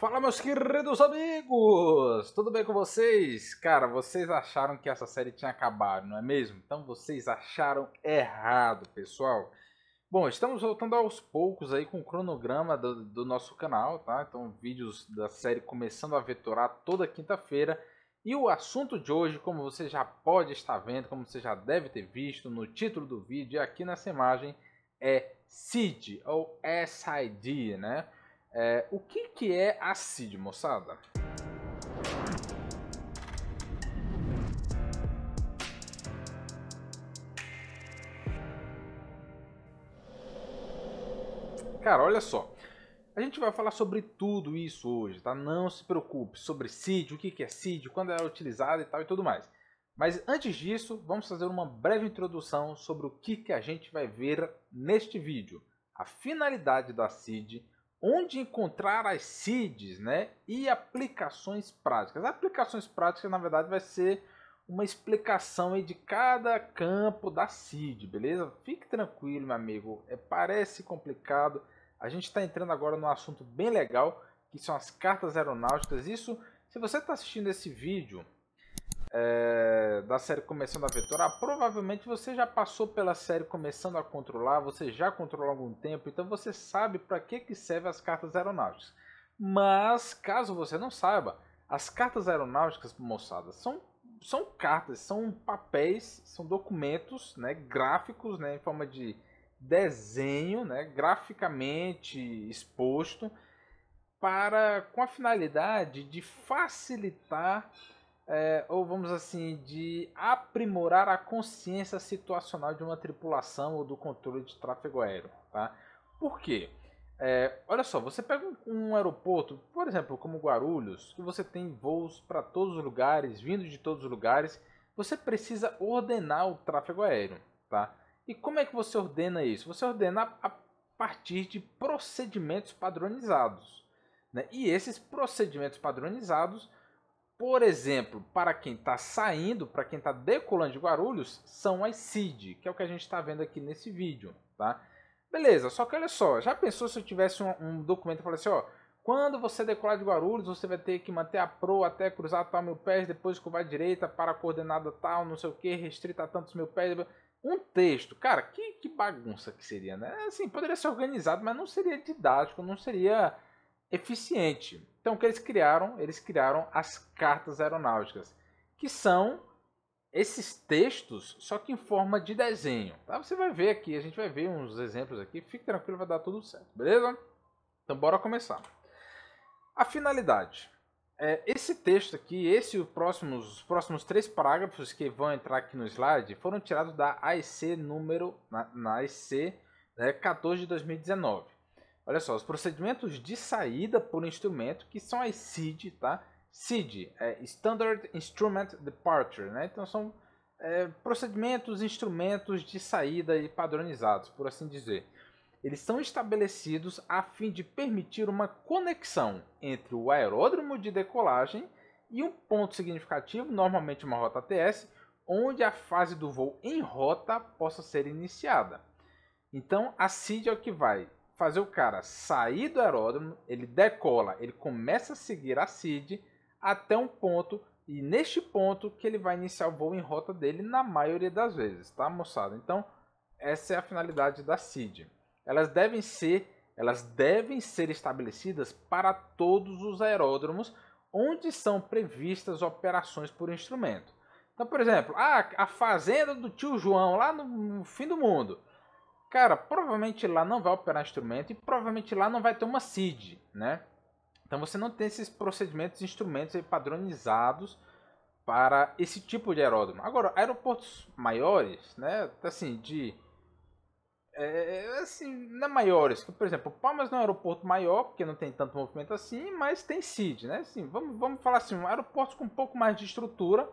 Fala, meus queridos amigos! Tudo bem com vocês? Cara, vocês acharam que essa série tinha acabado, não é mesmo? Então vocês acharam errado, pessoal. Bom, estamos voltando aos poucos aí com o cronograma do, do nosso canal, tá? Então, vídeos da série começando a vetorar toda quinta-feira. E o assunto de hoje, como você já pode estar vendo, como você já deve ter visto no título do vídeo e aqui nessa imagem, é SID ou SID, né? É, o que, que é a CID, moçada? Cara, olha só. A gente vai falar sobre tudo isso hoje, tá? Não se preocupe sobre CID, o que, que é CID, quando ela é utilizada e tal e tudo mais. Mas antes disso, vamos fazer uma breve introdução sobre o que, que a gente vai ver neste vídeo, a finalidade da CID onde encontrar as seeds né, e aplicações práticas. As aplicações práticas, na verdade, vai ser uma explicação aí de cada campo da seed, beleza? Fique tranquilo, meu amigo, é, parece complicado. A gente está entrando agora num assunto bem legal, que são as cartas aeronáuticas. Isso, se você está assistindo esse vídeo é, da série começando a vetorar, provavelmente você já passou pela série começando a controlar, você já controlou algum tempo, então você sabe para que, que servem as cartas aeronáuticas. Mas, caso você não saiba, as cartas aeronáuticas, moçada, são, são cartas, são papéis, são documentos né, gráficos né, em forma de desenho, né, graficamente exposto, para com a finalidade de facilitar é, ou vamos assim, de aprimorar a consciência situacional de uma tripulação ou do controle de tráfego aéreo. Tá? Por quê? É, olha só, você pega um, um, aeroporto, por exemplo, como Guarulhos, que você tem voos para todos os lugares, vindo de todos os lugares, você precisa ordenar o tráfego aéreo. Tá? E como é que você ordena isso? Você ordena a partir de procedimentos padronizados. Né? E esses procedimentos padronizados por exemplo, para quem está saindo, para quem está decolando de Guarulhos, são as CID, que é o que a gente está vendo aqui nesse vídeo, tá? Beleza, só que olha só, já pensou se eu tivesse um, um documento e falasse, ó, quando você decolar de Guarulhos, você vai ter que manter a proa até cruzar tal mil pés, depois curvar à direita para a coordenada tal, não sei o que, restrita a tantos mil pés. Um texto, cara, que, que bagunça que seria, né? Assim, poderia ser organizado, mas não seria didático, não seria eficiente. Então o que eles criaram? Eles criaram as cartas aeronáuticas, que são esses textos, só que em forma de desenho. Tá? Você vai ver aqui, a gente vai ver uns exemplos aqui. Fique tranquilo, vai dar tudo certo, beleza? Então bora começar. A finalidade. É, esse texto aqui, esse os próximos, os próximos três parágrafos que vão entrar aqui no slide foram tirados da AEC número na, na AEC né, 14 de 2019. Olha só, os procedimentos de saída por instrumento, que são as SID, tá? SID, é Standard Instrument Departure, né? Então são é, procedimentos, instrumentos de saída e padronizados, por assim dizer. Eles são estabelecidos a fim de permitir uma conexão entre o aeródromo de decolagem e um ponto significativo, normalmente uma rota ATS, onde a fase do voo em rota possa ser iniciada. Então, a CID é o que vai fazer o cara sair do aeródromo, ele decola, ele começa a seguir a Cid até um ponto e neste ponto que ele vai iniciar o voo em rota dele na maioria das vezes, tá moçada? Então, essa é a finalidade da Cid. Elas devem ser, elas devem ser estabelecidas para todos os aeródromos onde são previstas operações por instrumento. Então, por exemplo, a, ah, a fazenda do tio João lá no fim do mundo cara, provavelmente lá não vai operar instrumento e provavelmente lá não vai ter uma CID, né? Então você não tem esses procedimentos, instrumentos padronizados para esse tipo de aeródromo. Agora, aeroportos maiores, né, assim, de... É, é, assim, não é maiores, por exemplo, Palmas não é um aeroporto maior, porque não tem tanto movimento assim, mas tem CID, né? Assim, vamos, vamos falar assim, um aeroporto com um pouco mais de estrutura,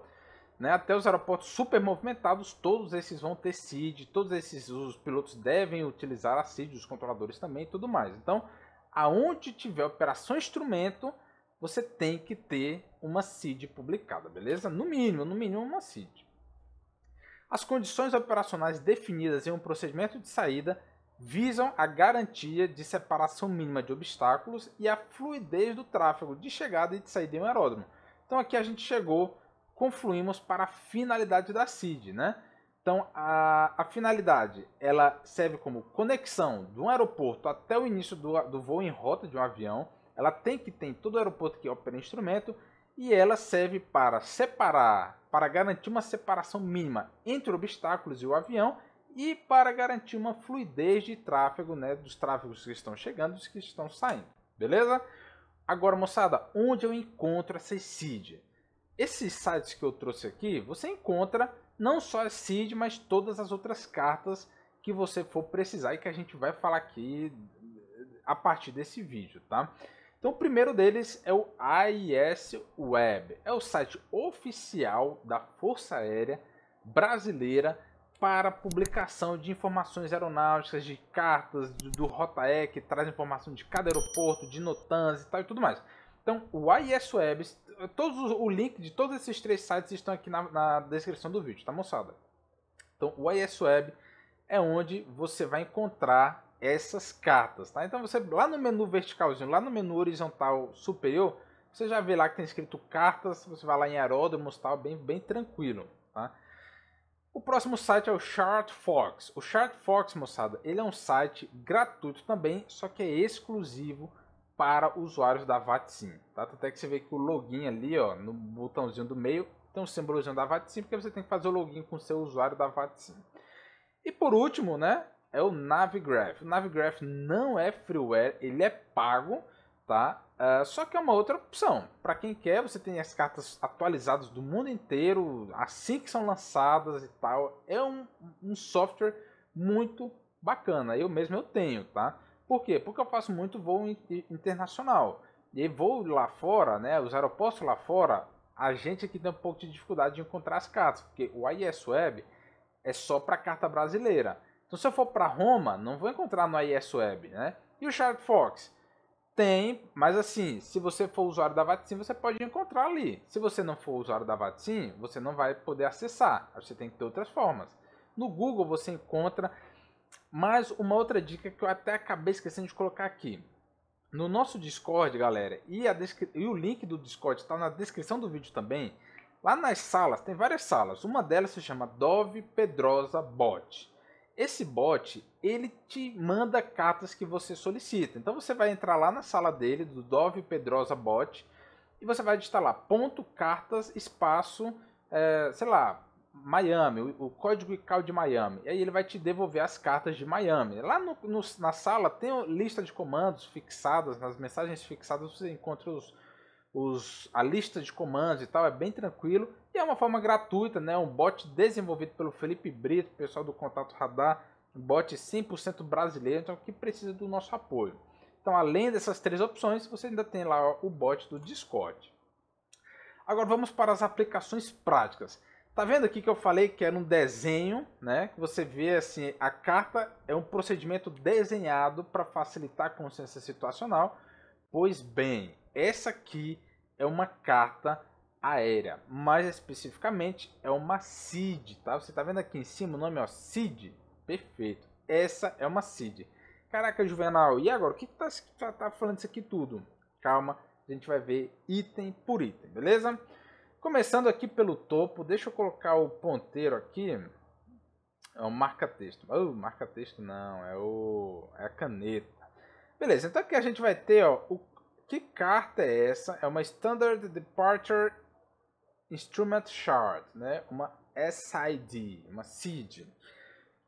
né, até os aeroportos super movimentados, todos esses vão ter CID, todos esses os pilotos devem utilizar a CID, os controladores também e tudo mais. Então, aonde tiver operação instrumento, você tem que ter uma CID publicada, beleza? No mínimo, no mínimo uma CID. As condições operacionais definidas em um procedimento de saída visam a garantia de separação mínima de obstáculos e a fluidez do tráfego de chegada e de saída em um aeródromo. Então aqui a gente chegou confluímos para a finalidade da CID, né? Então, a, a finalidade, ela serve como conexão de um aeroporto até o início do, do voo em rota de um avião. Ela tem que ter todo o aeroporto que opera instrumento e ela serve para separar, para garantir uma separação mínima entre obstáculos e o avião e para garantir uma fluidez de tráfego, né, dos tráfegos que estão chegando e dos que estão saindo, beleza? Agora, moçada, onde eu encontro essa CID? Esses sites que eu trouxe aqui, você encontra não só a seed, mas todas as outras cartas que você for precisar e que a gente vai falar aqui a partir desse vídeo, tá? Então, o primeiro deles é o AIS Web. É o site oficial da Força Aérea Brasileira para publicação de informações aeronáuticas, de cartas, do, Rotaec, que traz informação de cada aeroporto, de NOTANs e tal e tudo mais. Então, o AIS Web todos os, o link de todos esses três sites estão aqui na, na descrição do vídeo, tá moçada? Então o IS Web é onde você vai encontrar essas cartas, tá? Então você lá no menu verticalzinho, lá no menu horizontal superior, você já vê lá que tem escrito cartas, você vai lá em Heródromos tal, bem, bem tranquilo, tá? O próximo site é o Chart Fox. O Chart Fox, moçada, ele é um site gratuito também, só que é exclusivo para usuários da VATSIM. Tá? Até que você vê que o login ali, ó, no botãozinho do meio, tem um símbolozinho da VATSIM, porque você tem que fazer o login com o seu usuário da VATSIM. E por último, né, é o Navigraph. O Navigraph não é freeware, ele é pago, tá? Uh, só que é uma outra opção. Para quem quer, você tem as cartas atualizadas do mundo inteiro, assim que são lançadas e tal. É um, um software muito bacana. Eu mesmo eu tenho, tá? Por quê? Porque eu faço muito voo internacional. E voo lá fora, né, os aeroportos lá fora, a gente aqui tem um pouco de dificuldade de encontrar as cartas, porque o AIS Web é só para carta brasileira. Então, se eu for para Roma, não vou encontrar no AIS Web, né? E o Sharp Fox? Tem, mas assim, se você for usuário da Vatsim, você pode encontrar ali. Se você não for usuário da Vatsim, você não vai poder acessar. Você tem que ter outras formas. No Google você encontra mas uma outra dica que eu até acabei esquecendo de colocar aqui. No nosso Discord, galera, e, e o link do Discord está na descrição do vídeo também. Lá nas salas, tem várias salas. Uma delas se chama Dove Pedrosa Bot. Esse bot, ele te manda cartas que você solicita. Então você vai entrar lá na sala dele, do Dove Pedrosa Bot, e você vai digitar lá, ponto, cartas, espaço, é, sei lá, Miami, o, código ICAO de Miami. E aí ele vai te devolver as cartas de Miami. Lá no, no, na sala tem lista de comandos fixadas, nas mensagens fixadas você encontra os, os, a lista de comandos e tal, é bem tranquilo. E é uma forma gratuita, né? Um bot desenvolvido pelo Felipe Brito, pessoal do Contato Radar, um bot 100% brasileiro, então que precisa do nosso apoio. Então, além dessas três opções, você ainda tem lá o bot do Discord. Agora vamos para as aplicações práticas. Tá vendo aqui que eu falei que era um desenho, né? Que você vê assim, a carta é um procedimento desenhado para facilitar a consciência situacional. Pois bem, essa aqui é uma carta aérea, mais especificamente é uma CID, tá? Você tá vendo aqui em cima o nome, ó, CID. Perfeito. Essa é uma CID. Caraca, Juvenal, e agora? O que, que tá, tá, tá falando isso aqui tudo? Calma, a gente vai ver item por item, beleza? Começando aqui pelo topo, deixa eu colocar o ponteiro aqui. É o marca-texto. Oh, marca-texto não, é, o, é a caneta. Beleza, então aqui a gente vai ter, ó, o, que carta é essa? É uma Standard Departure Instrument chart, né? Uma SID, uma SID.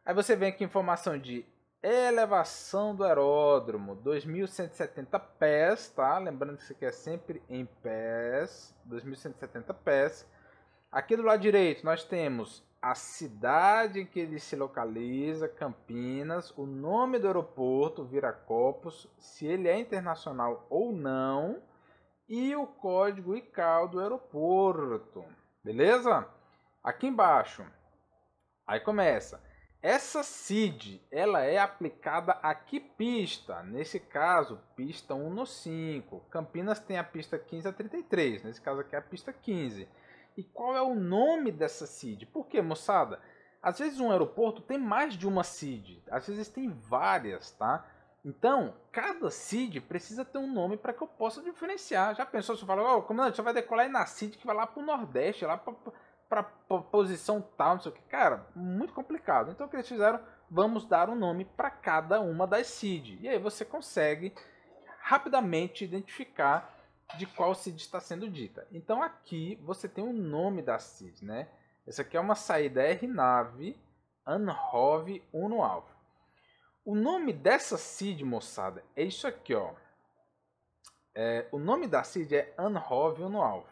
Aí você vem aqui informação de Elevação do aeródromo, 2170 pés, tá? Lembrando que isso aqui é sempre em pés, 2170 pés. Aqui do lado direito nós temos a cidade em que ele se localiza, Campinas, o nome do aeroporto, Viracopos, se ele é internacional ou não, e o código ICAO do aeroporto, beleza? Aqui embaixo, aí começa essa CID, ela é aplicada a que pista? Nesse caso, pista 1 no 5. Campinas tem a pista 15 a 33, nesse caso aqui é a pista 15. E qual é o nome dessa CID? Por que, moçada? Às vezes um aeroporto tem mais de uma CID, às vezes tem várias, tá? Então, cada CID precisa ter um nome para que eu possa diferenciar. Já pensou se eu falar, oh, comandante, você vai decolar aí na CID que vai lá para o Nordeste, lá para para posição tal, não sei o que. Cara, muito complicado. Então o que eles fizeram? Vamos dar um nome para cada uma das seed. E aí você consegue rapidamente identificar de qual seed está sendo dita. Então aqui você tem o um nome da seed, né? Essa aqui é uma saída RNAV ANROV Uno Alpha. O nome dessa seed, moçada, é isso aqui, ó. É, o nome da seed é Anhov Uno Alpha,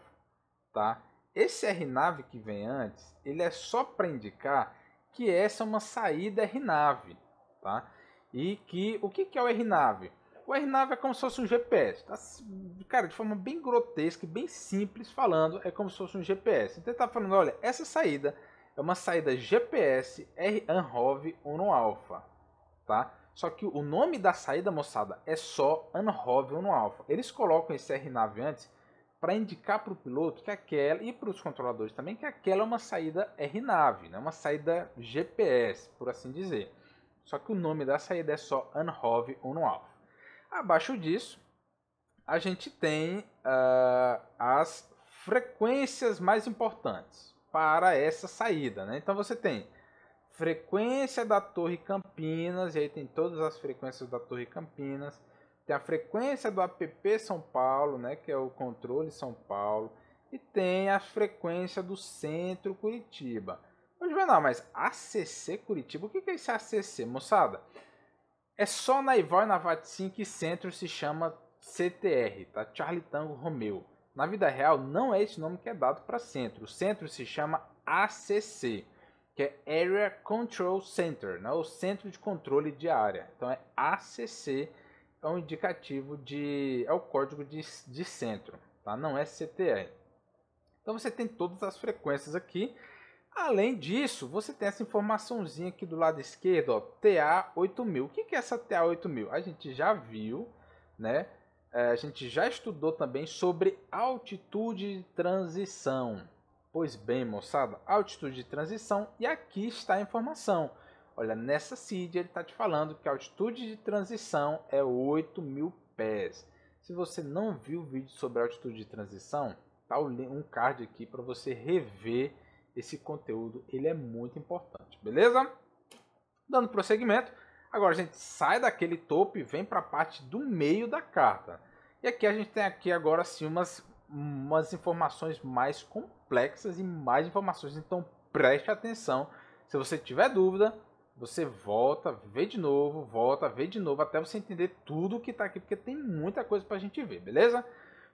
tá? Esse RNAV que vem antes, ele é só para indicar que essa é uma saída RNAV, tá? E que o que, que é o RNAV? O RNAV é como se fosse um GPS, tá? cara, de forma bem grotesca e bem simples falando, é como se fosse um GPS. Então ele tá falando, olha, essa saída é uma saída GPS ANROV Uno Alpha, tá? Só que o nome da saída, moçada, é só ANROV Uno Alpha. Eles colocam esse RNAV antes para indicar para o piloto que aquela e para os controladores também que aquela é uma saída RNAV, né? uma saída GPS, por assim dizer. Só que o nome da saída é só Anhove ou no Abaixo disso, a gente tem uh, as frequências mais importantes para essa saída. Né? Então você tem frequência da Torre Campinas, e aí tem todas as frequências da Torre Campinas, tem a frequência do APP São Paulo, né, que é o controle São Paulo, e tem a frequência do Centro Curitiba. Mas, não, mas ACC Curitiba, o que é esse ACC, moçada? É só na Ival e na Vaticin que centro se chama CTR, tá? Charlie Tango Romeu. Na vida real, não é esse nome que é dado para centro. O centro se chama ACC, que é Area Control Center, né? o Centro de Controle de Área. Então é ACC é um indicativo de. é o código de, de centro, tá? não é CTR. Então você tem todas as frequências aqui. Além disso, você tem essa informaçãozinha aqui do lado esquerdo, ó, TA8000. O que é essa TA8000? A gente já viu, né? É, a gente já estudou também sobre altitude de transição. Pois bem, moçada, altitude de transição e aqui está a informação. Olha, nessa CID ele está te falando que a altitude de transição é 8 mil pés. Se você não viu o vídeo sobre a altitude de transição, tá um card aqui para você rever esse conteúdo, ele é muito importante, beleza? Dando prosseguimento, agora a gente sai daquele topo e vem para a parte do meio da carta. E aqui a gente tem aqui agora sim umas, umas informações mais complexas e mais informações, então preste atenção. Se você tiver dúvida, você volta, vê de novo, volta, vê de novo, até você entender tudo que está aqui, porque tem muita coisa para a gente ver, beleza?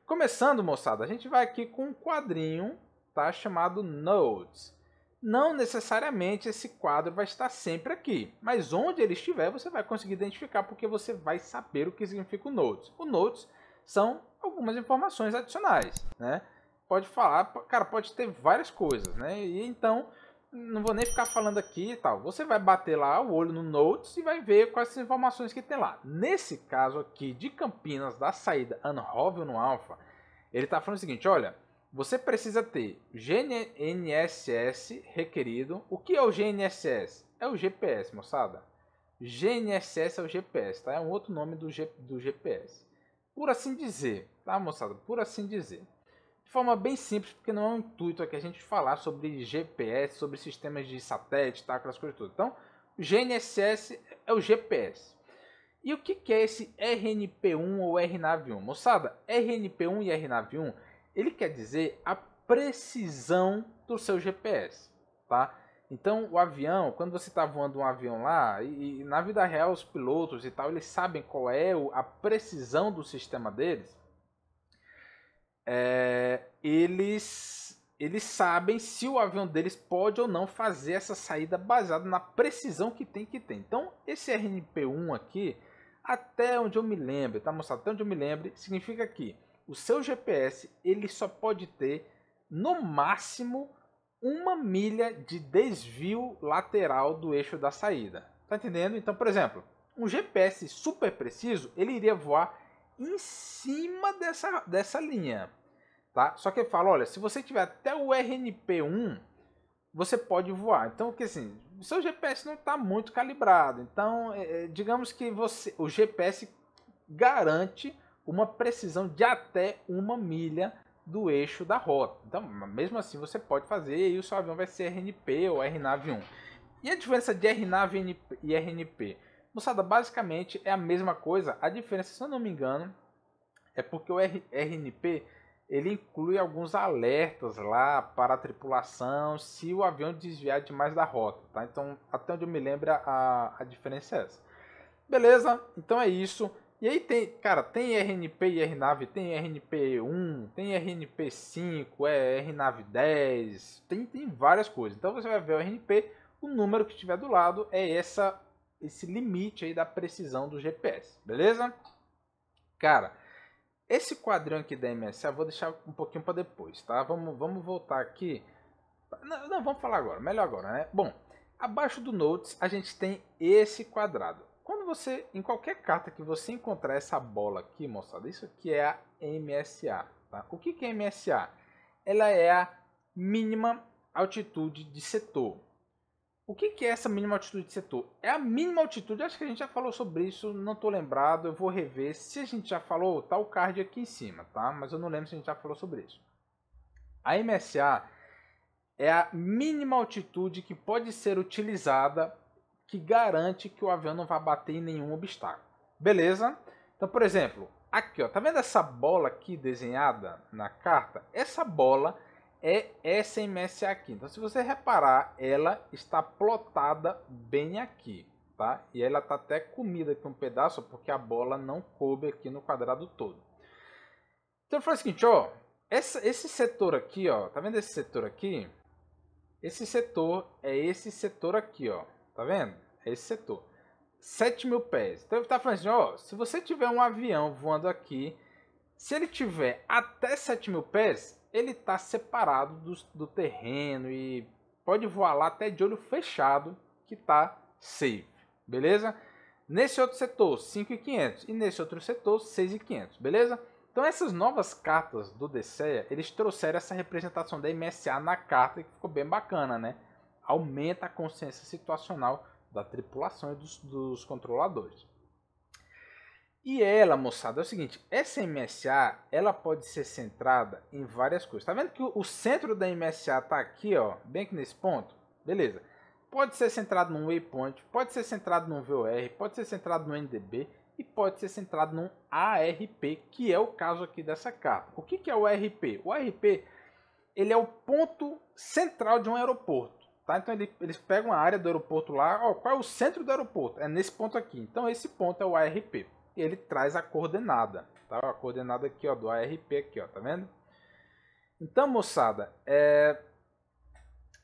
Começando, moçada, a gente vai aqui com um quadrinho tá, chamado Notes. Não necessariamente esse quadro vai estar sempre aqui, mas onde ele estiver você vai conseguir identificar porque você vai saber o que significa o Notes. O Notes são algumas informações adicionais, né? Pode falar, cara, pode ter várias coisas, né? E então não vou nem ficar falando aqui e tal. Você vai bater lá o olho no Notes e vai ver quais as informações que tem lá. Nesse caso aqui de Campinas, da saída Unhovel no Alpha, ele está falando o seguinte, olha, você precisa ter GNSS requerido. O que é o GNSS? É o GPS, moçada. GNSS é o GPS, tá? É um outro nome do, G, do GPS. Por assim dizer, tá, moçada? Por assim dizer de forma bem simples, porque não é um intuito aqui a gente falar sobre GPS, sobre sistemas de satélite, tá, aquelas coisas todas. Então, GNSS é o GPS. E o que é esse RNP1 ou RNAV1? Moçada, RNP1 e RNAV1, ele quer dizer a precisão do seu GPS, tá? Então, o avião, quando você está voando um avião lá, e, e, na vida real os pilotos e tal, eles sabem qual é a precisão do sistema deles é, eles eles sabem se o avião deles pode ou não fazer essa saída baseada na precisão que tem que ter. Então, esse RNP1 aqui, até onde eu me lembro, tá mostrado até onde eu me lembro, significa que o seu GPS ele só pode ter no máximo uma milha de desvio lateral do eixo da saída. Tá entendendo? Então, por exemplo, um GPS super preciso, ele iria voar em cima dessa, dessa linha. Tá? Só que ele fala, olha, se você tiver até o RNP1, você pode voar. Então, porque assim, o seu GPS não está muito calibrado. Então, é, é, digamos que você, o GPS garante uma precisão de até uma milha do eixo da rota. Então, mesmo assim, você pode fazer e o seu avião vai ser RNP ou RNAV1. E a diferença de RNAV e RNP? Moçada, basicamente é a mesma coisa. A diferença, se eu não me engano, é porque o R RNP ele inclui alguns alertas lá para a tripulação se o avião desviar demais da rota, tá? Então, até onde eu me lembro, a, a diferença é essa. Beleza? Então é isso. E aí tem, cara, tem RNP e RNAV, tem RNP1, tem RNP5, é RNAV10, tem, tem várias coisas. Então você vai ver o RNP, o número que estiver do lado é essa esse limite aí da precisão do GPS, beleza? Cara, esse quadrinho aqui da MSA vou deixar um pouquinho para depois, tá? Vamos, vamos voltar aqui. Não, não, vamos falar agora, melhor agora, né? Bom, abaixo do Notes a gente tem esse quadrado. Quando você, em qualquer carta que você encontrar essa bola aqui, moçada, isso aqui é a MSA. Tá? O que, que é MSA? Ela é a mínima altitude de setor. O que, que é essa mínima altitude de setor? É a mínima altitude, acho que a gente já falou sobre isso, não estou lembrado, eu vou rever. Se a gente já falou, tá o card aqui em cima, tá? Mas eu não lembro se a gente já falou sobre isso. A MSA é a mínima altitude que pode ser utilizada que garante que o avião não vai bater em nenhum obstáculo. Beleza? Então, por exemplo, aqui, ó, tá vendo essa bola aqui desenhada na carta? Essa bola é essa MS aqui. Então, se você reparar, ela está plotada bem aqui, tá? E ela está até comida aqui um pedaço, porque a bola não coube aqui no quadrado todo. Então, faz o seguinte, ó. Essa, esse setor aqui, ó. Tá vendo esse setor aqui? Esse setor é esse setor aqui, ó. Tá vendo? É esse setor. 7 mil pés. Então, ele tá falando assim, ó. Se você tiver um avião voando aqui, se ele tiver até 7 mil pés, ele está separado do, do terreno e pode voar lá até de olho fechado que está safe, beleza? Nesse outro setor, 5.500 e nesse outro setor, 6.500, beleza? Então essas novas cartas do Deceia, eles trouxeram essa representação da MSA na carta que ficou bem bacana, né? Aumenta a consciência situacional da tripulação e dos, dos controladores. E ela, moçada, é o seguinte, essa MSA, ela pode ser centrada em várias coisas. Tá vendo que o centro da MSA tá aqui, ó, bem aqui nesse ponto? Beleza. Pode ser centrado num waypoint, pode ser centrado num VOR, pode ser centrado no NDB e pode ser centrado num ARP, que é o caso aqui dessa carta. O que, que é o ARP? O ARP, ele é o ponto central de um aeroporto. Tá? Então ele, eles pegam a área do aeroporto lá, ó, qual é o centro do aeroporto? É nesse ponto aqui. Então esse ponto é o ARP ele traz a coordenada, tá? A coordenada aqui, ó, do ARP aqui, ó, tá vendo? Então, moçada, é...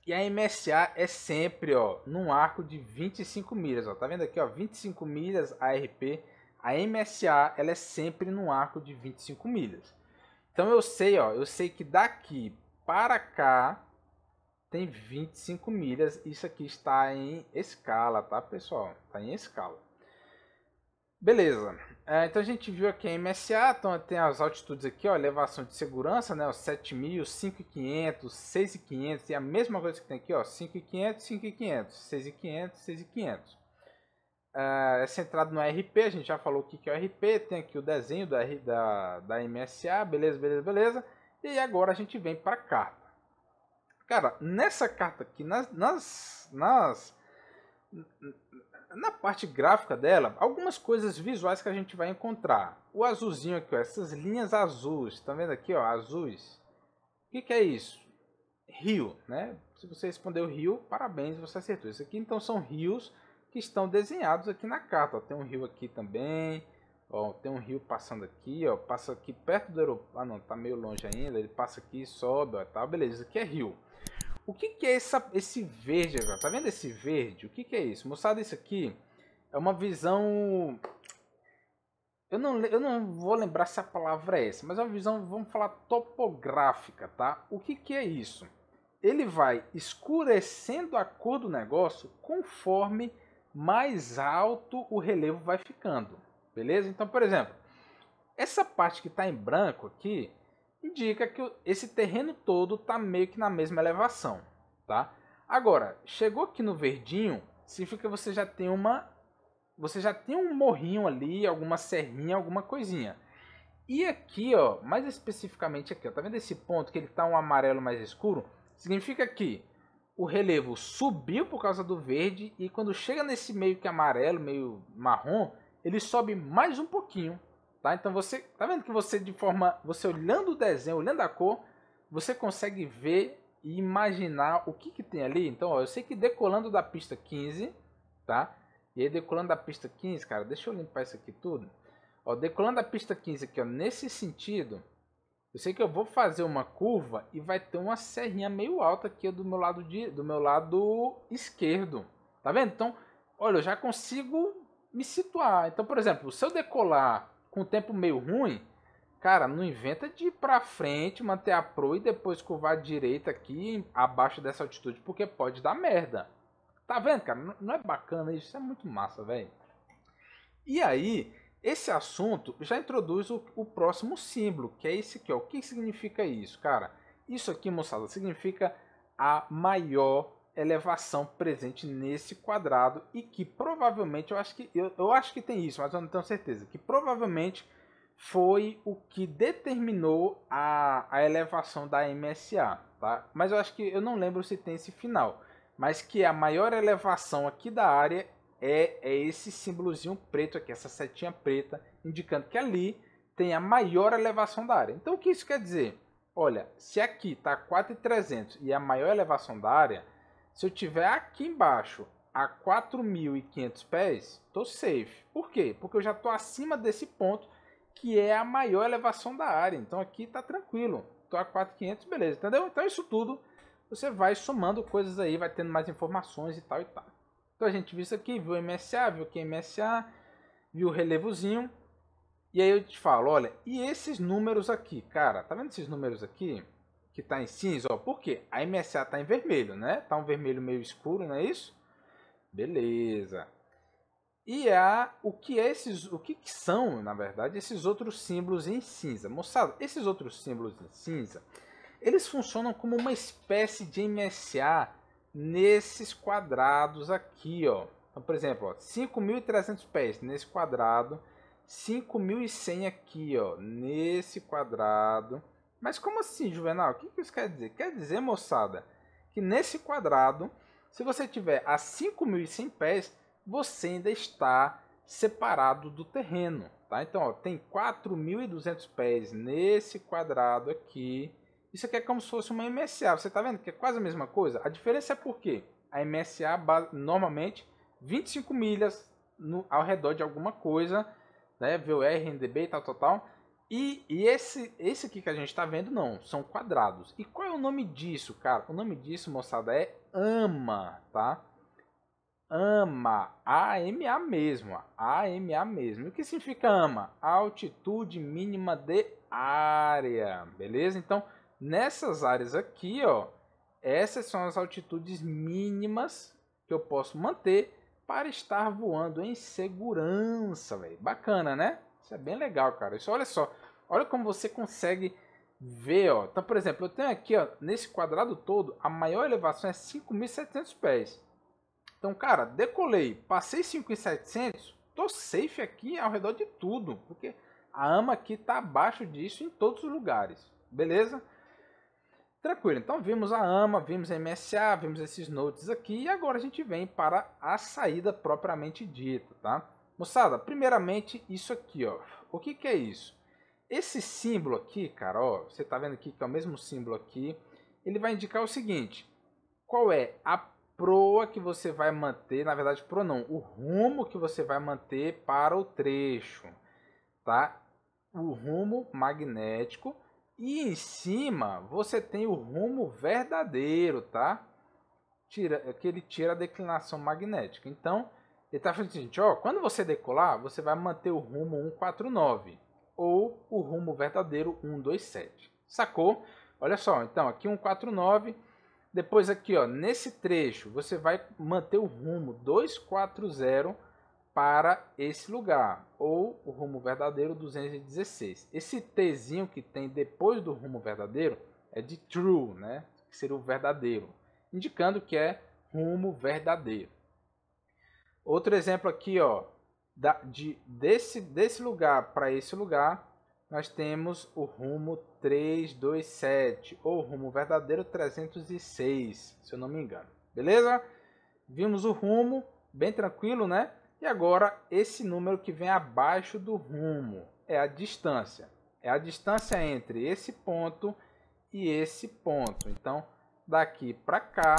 E a MSA é sempre, ó, num arco de 25 milhas, ó, tá vendo aqui, ó, 25 milhas ARP, a MSA, ela é sempre num arco de 25 milhas. Então, eu sei, ó, eu sei que daqui para cá tem 25 milhas, isso aqui está em escala, tá, pessoal? Está em escala. Beleza. É, então a gente viu aqui a MSA, então tem as altitudes aqui, ó, elevação de segurança, né, os 7.000, 5.500, 6.500 e a mesma coisa que tem aqui, ó, 5.500, 5.500, 6.500, 6.500. É, essa entrada no RP, a gente já falou o que é o RP, tem aqui o desenho da, da, da MSA, beleza, beleza, beleza. E agora a gente vem para a carta. Cara, nessa carta aqui, nas, nas, nas na parte gráfica dela, algumas coisas visuais que a gente vai encontrar. O azulzinho aqui, ó, essas linhas azuis, tá vendo aqui, ó, azuis? O que, que é isso? Rio, né? Se você respondeu rio, parabéns, você acertou. Isso aqui então são rios que estão desenhados aqui na carta. Ó, tem um rio aqui também, ó, tem um rio passando aqui, ó, passa aqui perto do aeroporto. Ah, não, tá meio longe ainda. Ele passa aqui, sobe, ó, tá, beleza. Isso aqui é rio. O que, que é essa, esse verde agora? Tá vendo esse verde? O que, que é isso? Moçada, isso aqui é uma visão... Eu não, eu não vou lembrar se a palavra é essa, mas é uma visão, vamos falar, topográfica, tá? O que, que é isso? Ele vai escurecendo a cor do negócio conforme mais alto o relevo vai ficando, beleza? Então, por exemplo, essa parte que está em branco aqui, indica que esse terreno todo está meio que na mesma elevação, tá? Agora, chegou aqui no verdinho, significa que você já tem uma você já tem um morrinho ali, alguma serrinha, alguma coisinha. E aqui, ó, mais especificamente aqui, ó, tá vendo esse ponto que ele tá um amarelo mais escuro? Significa que o relevo subiu por causa do verde e quando chega nesse meio que amarelo, meio marrom, ele sobe mais um pouquinho, Tá? Então você tá vendo que você de forma, você olhando o desenho, olhando a cor, você consegue ver e imaginar o que, que tem ali. Então, ó, eu sei que decolando da pista 15, tá? E aí decolando da pista 15, cara, deixa eu limpar isso aqui tudo. Ó, decolando da pista 15 aqui, ó, nesse sentido, eu sei que eu vou fazer uma curva e vai ter uma serrinha meio alta aqui do meu lado de, do meu lado esquerdo. Tá vendo? Então, olha, eu já consigo me situar. Então, por exemplo, se eu decolar com o tempo meio ruim, cara, não inventa de ir pra frente, manter a proa e depois curvar direita aqui, abaixo dessa altitude, porque pode dar merda. Tá vendo, cara? Não é bacana isso, isso é muito massa, velho. E aí, esse assunto já introduz o, o, próximo símbolo, que é esse aqui, ó. O que significa isso, cara? Isso aqui, moçada, significa a maior elevação presente nesse quadrado e que provavelmente, eu acho que, eu, eu acho que tem isso, mas eu não tenho certeza, que provavelmente foi o que determinou a, a elevação da MSA, tá? Mas eu acho que, eu não lembro se tem esse final, mas que a maior elevação aqui da área é, é esse símbolozinho preto aqui, essa setinha preta, indicando que ali tem a maior elevação da área. Então o que isso quer dizer? Olha, se aqui está 4,300 e a maior elevação da área, se eu tiver aqui embaixo a 4.500 pés, estou safe. Por quê? Porque eu já estou acima desse ponto, que é a maior elevação da área. Então aqui está tranquilo. Estou a 4.500, beleza, entendeu? Então isso tudo você vai somando coisas aí, vai tendo mais informações e tal e tal. Então a gente viu isso aqui, viu MSA, viu que é MSA, viu o relevozinho. E aí eu te falo, olha, e esses números aqui, cara, tá vendo esses números aqui? que está em cinza, ó, por quê? A MSA está em vermelho, né? Está um vermelho meio escuro, não é isso? Beleza. E a, o que é esses, o que, que são, na verdade, esses outros símbolos em cinza? Moçada, esses outros símbolos em cinza, eles funcionam como uma espécie de MSA nesses quadrados aqui, ó. Então, por exemplo, 5.300 pés nesse quadrado, 5.100 aqui, ó, nesse quadrado, mas como assim, Juvenal? O que isso quer dizer? Quer dizer, moçada, que nesse quadrado, se você tiver a 5.100 pés, você ainda está separado do terreno. Tá? Então, ó, tem 4.200 pés nesse quadrado aqui. Isso aqui é como se fosse uma MSA. Você está vendo que é quase a mesma coisa? A diferença é porque a MSA, normalmente, 25 milhas no, ao redor de alguma coisa, né? VOR, NDB e tal, tal, tal. E, e, esse, esse aqui que a gente está vendo, não, são quadrados. E qual é o nome disso, cara? O nome disso, moçada, é AMA, tá? AMA, AMA mesmo, AMA mesmo. O que significa AMA? Altitude mínima de área, beleza? Então, nessas áreas aqui, ó, essas são as altitudes mínimas que eu posso manter para estar voando em segurança, velho. Bacana, né? Isso é bem legal, cara. Isso, olha só. Olha como você consegue ver, ó. Então, por exemplo, eu tenho aqui, ó, nesse quadrado todo, a maior elevação é 5.700 pés. Então, cara, decolei, passei 5.700, tô safe aqui ao redor de tudo, porque a ama aqui tá abaixo disso em todos os lugares, beleza? Tranquilo, então vimos a ama, vimos a MSA, vimos esses notes aqui, e agora a gente vem para a saída propriamente dita, tá? Moçada, primeiramente isso aqui, ó. O que que é isso? Esse símbolo aqui, cara, ó, você tá vendo aqui que é o mesmo símbolo aqui, ele vai indicar o seguinte, qual é a proa que você vai manter, na verdade, proa não, o rumo que você vai manter para o trecho, tá? O rumo magnético e em cima você tem o rumo verdadeiro, tá? Tira, que ele tira a declinação magnética. Então, ele está falando o seguinte, ó, quando você decolar, você vai manter o rumo 149 ou o rumo verdadeiro 127. Sacou? Olha só, então aqui 149, depois aqui, ó, nesse trecho você vai manter o rumo 240 para esse lugar ou o rumo verdadeiro 216. Esse Tzinho que tem depois do rumo verdadeiro é de true, né? Que seria o verdadeiro, indicando que é rumo verdadeiro. Outro exemplo aqui, ó, da, de, desse, desse lugar para esse lugar, nós temos o rumo 327, ou rumo verdadeiro 306, se eu não me engano. Beleza? Vimos o rumo, bem tranquilo, né? E agora, esse número que vem abaixo do rumo é a distância. É a distância entre esse ponto e esse ponto. Então, daqui para cá,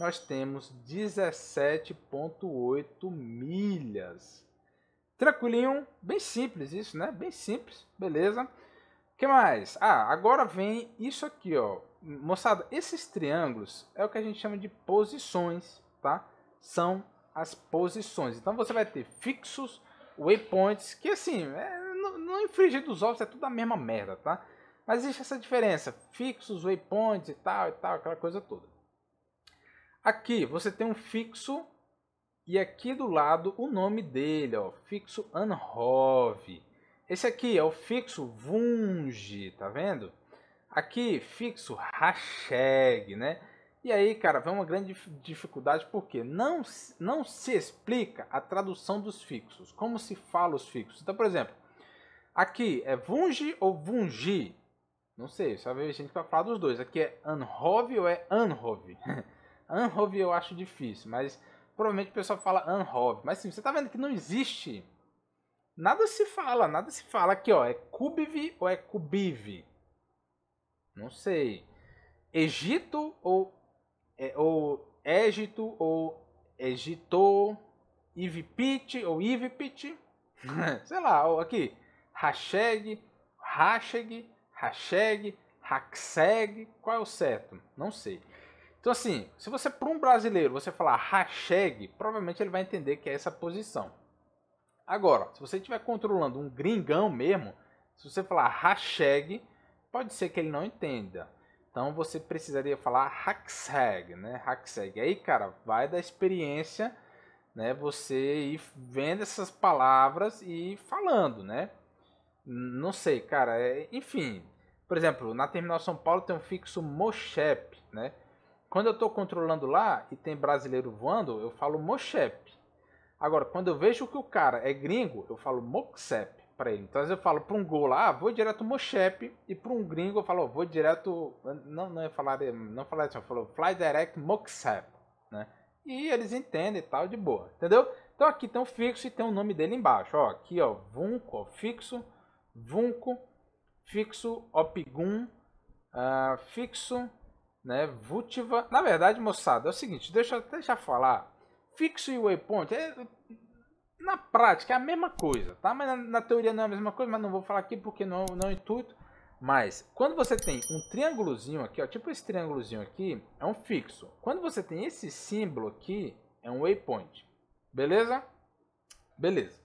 nós temos 17,8 milhas. Tranquilinho, bem simples isso, né? Bem simples, beleza? O que mais? Ah, agora vem isso aqui, ó. Moçada, esses triângulos é o que a gente chama de posições, tá? São as posições. Então você vai ter fixos, waypoints, que assim, é, não, não infringir dos ovos, é tudo a mesma merda, tá? Mas existe essa diferença, fixos, waypoints e tal e tal, aquela coisa toda. Aqui você tem um fixo e aqui do lado o nome dele, ó, fixo Anhove. Esse aqui é o fixo Vunge, tá vendo? Aqui fixo Hasheg, né? E aí, cara, vem uma grande dificuldade porque não, não se explica a tradução dos fixos, como se fala os fixos. Então, por exemplo, aqui é Vunge ou Vungi? Não sei, só vejo gente que vai falar dos dois. Aqui é Anhove ou é Anhove? Anhove eu acho difícil, mas provavelmente o pessoal fala Anhove. Mas sim, você tá vendo que não existe. Nada se fala, nada se fala aqui, ó. É Kubiv ou é Kubiv? Não sei. Egito ou é, ou Égito ou Egito, Ivipit ou Ivipit, sei lá, aqui, Hasheg, Hasheg, Hasheg, Haxeg, qual é o certo? Não sei. Então, assim, se você, para um brasileiro, você falar hashtag, provavelmente ele vai entender que é essa posição. Agora, se você estiver controlando um gringão mesmo, se você falar hashtag, pode ser que ele não entenda. Então, você precisaria falar hashtag, né? Hashtag. Aí, cara, vai da experiência, né? Você ir vendo essas palavras e falando, né? Não sei, cara. É... Enfim, por exemplo, na Terminal São Paulo tem um fixo Mochep, né? Quando eu estou controlando lá e tem brasileiro voando, eu falo mochep. Agora, quando eu vejo que o cara é gringo, eu falo moxep para ele. Então, às vezes eu falo para um gol lá, ah, vou direto mochep, e para um gringo eu falo, vou direto, não, não ia falar, não falar isso, eu falo fly direct moxep, né? E eles entendem e tal, de boa, entendeu? Então aqui tem um fixo e tem o um nome dele embaixo, ó, aqui ó, vunco, ó, fixo, vunco, fixo, Opgun, uh, ah, fixo, né? Vutiva... Na verdade, moçada, é o seguinte, deixa, deixa falar. Fixo e waypoint é, na prática é a mesma coisa, tá? Mas na, na, teoria não é a mesma coisa, mas não vou falar aqui porque não, não é intuito. Mas quando você tem um triângulozinho aqui, ó, tipo esse triângulozinho aqui, é um fixo. Quando você tem esse símbolo aqui, é um waypoint. Beleza? Beleza.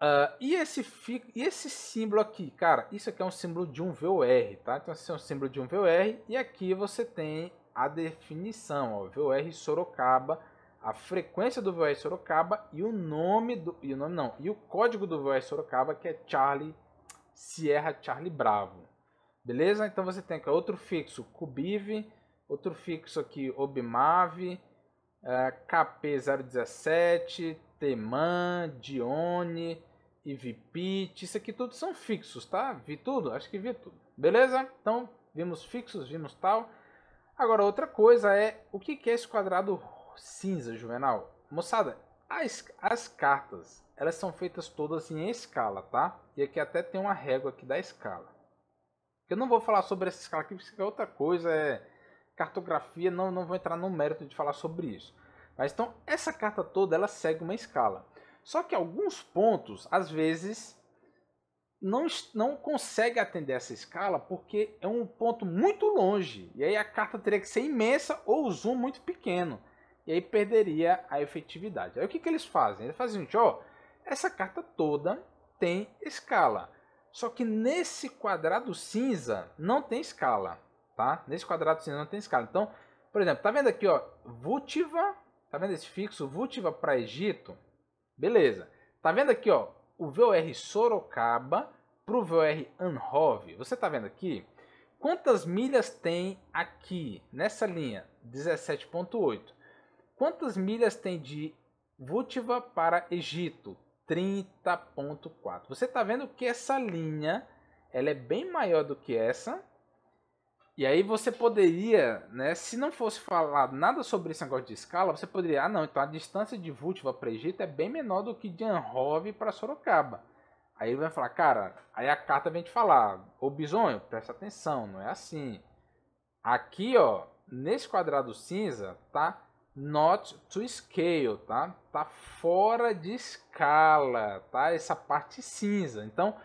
Uh, e, esse fi, e esse símbolo aqui, cara, isso aqui é um símbolo de um VOR, tá? Então esse é um símbolo de um VOR e aqui você tem a definição, ó, VOR Sorocaba, a frequência do VOR Sorocaba e o nome do e o nome não, e o código do VOR Sorocaba que é Charlie Sierra Charlie Bravo. Beleza? Então você tem aqui outro fixo Cubiv, outro fixo aqui Obmav, uh, KP017, Teman, Dione, e VPIT, isso aqui tudo são fixos, tá? Vi tudo? Acho que vi tudo. Beleza? Então, vimos fixos, vimos tal. Agora, outra coisa é, o que é esse quadrado cinza, Juvenal? Moçada, as, as cartas, elas são feitas todas em escala, tá? E aqui até tem uma régua aqui da escala. Eu não vou falar sobre essa escala aqui, porque é outra coisa, é cartografia, não, não vou entrar no mérito de falar sobre isso. Mas então, essa carta toda, ela segue uma escala. Só que alguns pontos, às vezes, não, não consegue atender essa escala porque é um ponto muito longe. E aí a carta teria que ser imensa ou o zoom muito pequeno. E aí perderia a efetividade. Aí o que, que eles fazem? Eles fazem o seguinte, ó, essa carta toda tem escala. Só que nesse quadrado cinza não tem escala, tá? Nesse quadrado cinza não tem escala. Então, por exemplo, tá vendo aqui, ó, Vutiva, tá vendo esse fixo? Vutiva para Egito, Beleza. Tá vendo aqui, ó, o VOR Sorocaba para o VOR Anhov. Você tá vendo aqui? Quantas milhas tem aqui nessa linha? 17.8. Quantas milhas tem de Vutiva para Egito? 30.4. Você tá vendo que essa linha ela é bem maior do que essa e aí você poderia, né, se não fosse falado nada sobre esse negócio de escala, você poderia, ah não, então a distância de Vúltiva para Egito é bem menor do que de Anhove para Sorocaba. Aí ele vai falar, cara, aí a carta vem te falar, ô bisonho, presta atenção, não é assim. Aqui, ó, nesse quadrado cinza, tá not to scale, tá? Tá fora de escala, tá? Essa parte cinza. Então,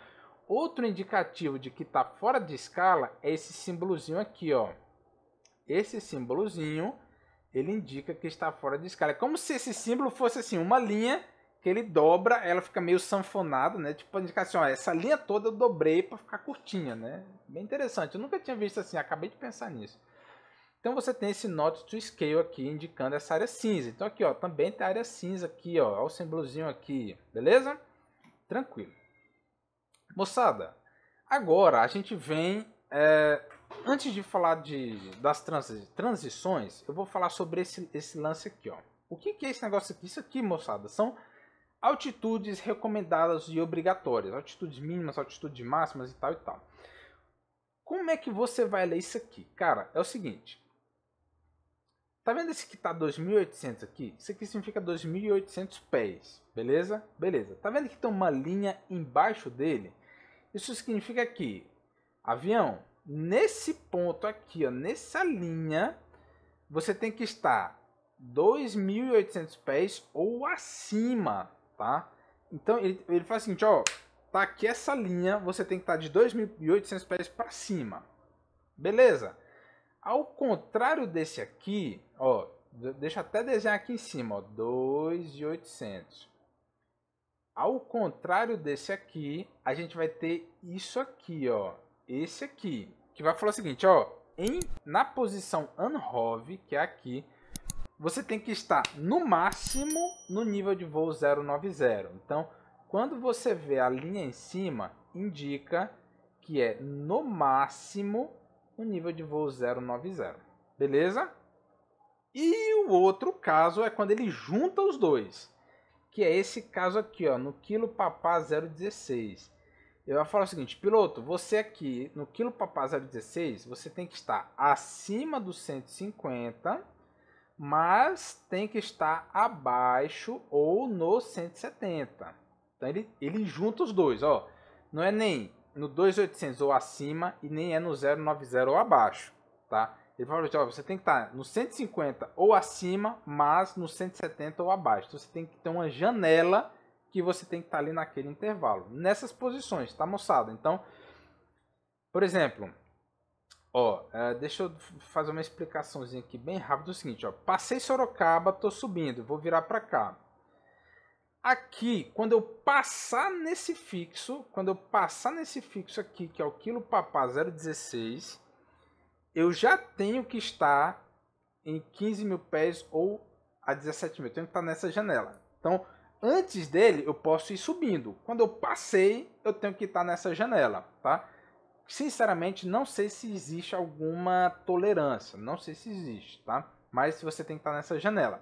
Outro indicativo de que está fora de escala é esse símbolozinho aqui, ó. Esse símbolozinho, ele indica que está fora de escala. É como se esse símbolo fosse assim, uma linha que ele dobra, ela fica meio sanfonada, né? Tipo, indicar assim, ó, essa linha toda eu dobrei para ficar curtinha, né? Bem interessante. Eu nunca tinha visto assim, acabei de pensar nisso. Então você tem esse note to scale aqui indicando essa área cinza. Então aqui, ó, também tem a área cinza aqui, ó, ó o símbolozinho aqui, beleza? Tranquilo. Moçada, agora a gente vem. É, antes de falar de, das transi transições, eu vou falar sobre esse, esse lance aqui. Ó. O que, que é esse negócio aqui? Isso aqui, moçada, são altitudes recomendadas e obrigatórias, altitudes mínimas, altitudes máximas e tal e tal. Como é que você vai ler isso aqui? Cara, é o seguinte. Tá vendo esse que tá 2.800 aqui? Isso aqui significa 2.800 pés, beleza? Beleza. Tá vendo que tem uma linha embaixo dele? Isso significa que, avião, nesse ponto aqui, ó, nessa linha, você tem que estar 2.800 pés ou acima, tá? Então ele, ele faz o seguinte, ó, tá aqui essa linha, você tem que estar de 2.800 pés para cima. Beleza? Ao contrário desse aqui, ó, deixa eu até desenhar aqui em cima, ó, 2.800. Ao contrário desse aqui, a gente vai ter isso aqui, ó. Esse aqui, que vai falar o seguinte, ó. Em, na posição Anhove, que é aqui, você tem que estar no máximo no nível de voo 090. Então, quando você vê a linha em cima, indica que é no máximo no nível de voo 090. Beleza? E o outro caso é quando ele junta os dois que é esse caso aqui, ó, no quilo papá 016. Eu vou falar o seguinte, piloto, você aqui no quilo papá 016, você tem que estar acima dos 150, mas tem que estar abaixo ou no 170. Então ele, ele junta os dois, ó. Não é nem no 2800 ou acima e nem é no 090 ou abaixo, tá? Ele falou, ó, você tem que estar tá no 150 ou acima, mas no 170 ou abaixo. Então, você tem que ter uma janela que você tem que estar tá ali naquele intervalo. Nessas posições, tá moçada? Então, por exemplo, ó, é, deixa eu fazer uma explicaçãozinha aqui bem rápido. É o seguinte, ó, passei Sorocaba, tô subindo, vou virar para cá. Aqui, quando eu passar nesse fixo, quando eu passar nesse fixo aqui, que é o quilo papá 016, eu já tenho que estar em 15 mil pés ou a 17 mil. Eu tenho que estar nessa janela. Então, antes dele, eu posso ir subindo. Quando eu passei, eu tenho que estar nessa janela, tá? Sinceramente, não sei se existe alguma tolerância. Não sei se existe, tá? Mas você tem que estar nessa janela.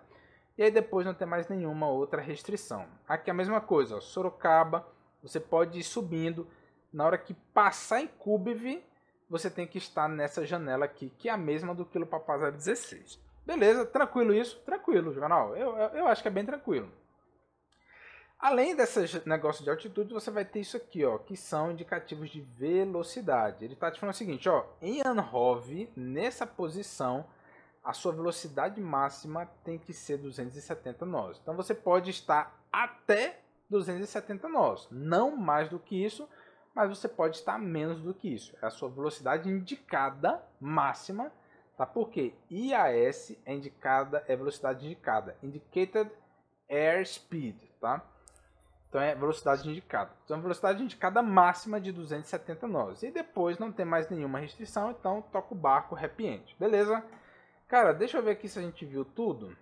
E aí depois não tem mais nenhuma outra restrição. Aqui é a mesma coisa, ó, Sorocaba, você pode ir subindo. Na hora que passar em Cubiv você tem que estar nessa janela aqui, que é a mesma do Kilo Papazar 16. Beleza, tranquilo isso? Tranquilo, Juvenal. Eu, eu, eu acho que é bem tranquilo. Além desse negócio de altitude, você vai ter isso aqui, ó, que são indicativos de velocidade. Ele está te falando o seguinte, ó, em Anhov, nessa posição, a sua velocidade máxima tem que ser 270 nós. Então você pode estar até 270 nós, não mais do que isso, mas você pode estar menos do que isso. É a sua velocidade indicada máxima, tá? Porque IAS é indicada, é velocidade indicada, indicated airspeed, tá? Então é velocidade indicada. Então é velocidade indicada máxima de 270 nós. E depois não tem mais nenhuma restrição, então toca o barco happy end. Beleza? Cara, deixa eu ver aqui se a gente viu tudo.